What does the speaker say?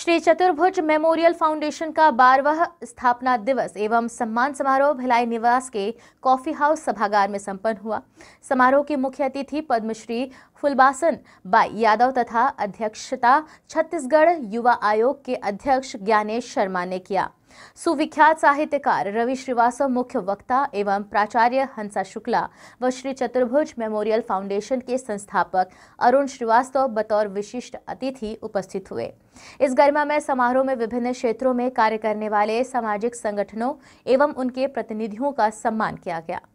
श्री चतुर्भुज memorial foundation का बारहवा स्थापना दिवस एवं सम्मान समारोह भिलाई निवास के कॉफी हाउस सभागार में संपन्न हुआ समारोह के मुख्य अतिथि पद्मश्री फुलबासन बाई यादव तथा अध्यक्षता छत्तीसगढ़ युवा आयोग के अध्यक्ष ज्ञानेश शर्मा ने किया सुविख्यात साहित्यकार रवि श्रीवास्तव मुख्य वक्ता एवं प्राचार्य हंसा शुक्ला व श्री चतुर्भुज मेमोरियल फाउंडेशन के संस्थापक अरुण श्रीवास्तव बतौर विशिष्ट अतिथि उपस्थित हुए इस गरिमा में समारोह में विभिन्न क्षेत्रों में कार्य करने वाले सामाजिक संगठनों एवं उनके प्रतिनिधियों का सम्मान किया गया